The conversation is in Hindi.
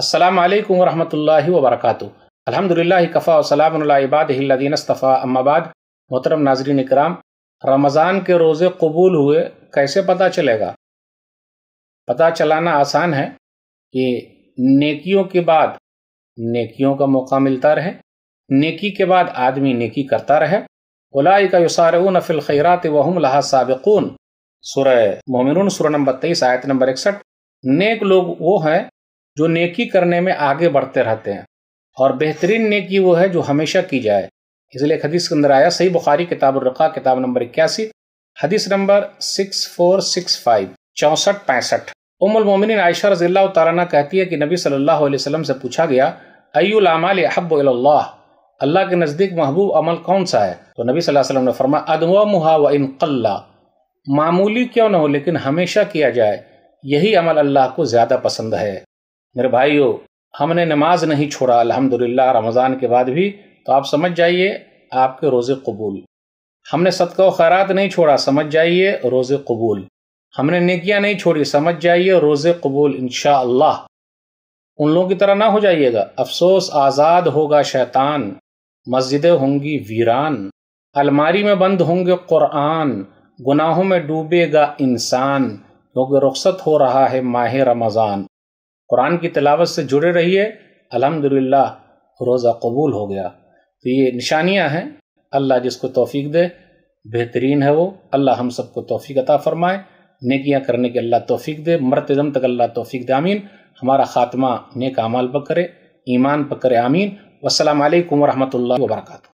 असलम वरहमल वबरक अलहमदिल्ला कफ़ा वसलामबादीनस्तफ़ा अम्माबाद मोहतरम नाजरीन इकराम रमज़ान के रोज़े कबूल हुए कैसे पता चलेगा पता चलाना आसान है कि नेकियों के बाद नेकियों का मौका मिलता रहे नेकी के बाद आदमी नेकी करता रहे उलाई का फिल खैरात वहम लहा सबकून सुर मोमिन सुर नंबर तेईस आयत नंबर इकसठ नेक लोग वो हैं जो नेकी करने में आगे बढ़ते रहते हैं और बेहतरीन नेकी वो है जो हमेशा की जाए इसलिए हदीस के अंदर आया सही बुखारी किताब रखा किताब नंबर इक्यासी हदीस number six four six five चौंसठ पैंसठ मोमिन आयशा रजील्ला तारा कहती है कि नबी सल्लल्लाहु अलैहि वसल्लम से पूछा गया अयुलामाल हब अल्लाह अल्लाह के नज़दीक महबूब अमल कौन सा है तो नबी सल्लल्लाहु अलैहि वसल्लम ने फरमा अदवा मुहा व इनकल्ला मामूली क्यों ना हो लेकिन हमेशा किया जाए यही अमल अल्लाह को ज़्यादा पसंद है मेरे भाइयों हमने नमाज नहीं छोड़ा अल्हम्दुलिल्लाह रमज़ान के बाद भी तो आप समझ जाइए आपके रोज़े कबूल हमने सदका खैरात नहीं छोड़ा समझ जाइए रोज़े कबूल हमने नेकियां नहीं छोड़ी समझ जाइए रोज़े कबूल इन उन लोगों की तरह ना हो जाइएगा अफसोस आज़ाद होगा शैतान मस्जिदें होंगी वीरान अलमारी में बंद होंगे क़ुरान गुनाहों में डूबेगा इंसान क्योंकि रुख्सत हो रहा है माह रमज़ान कुरान की तलावत से जुड़े रहिए अल्हम्दुलिल्लाह रोज़ा कबूल हो गया तो ये निशानियाँ हैं अल्लाह जिसको तोफ़ी दे बेहतरीन है वो अल्लाह हम सबको तोफ़ी अता फ़रमाए नेकियाँ करने के अल्लाह तोफ़ी दे मरते दम तक अल्लाह तोफ़ी दे आमीन हमारा ख़ात्मा नेक अमाल पर करे ईमान पर करे आमीन वसलम वरहमल वर्का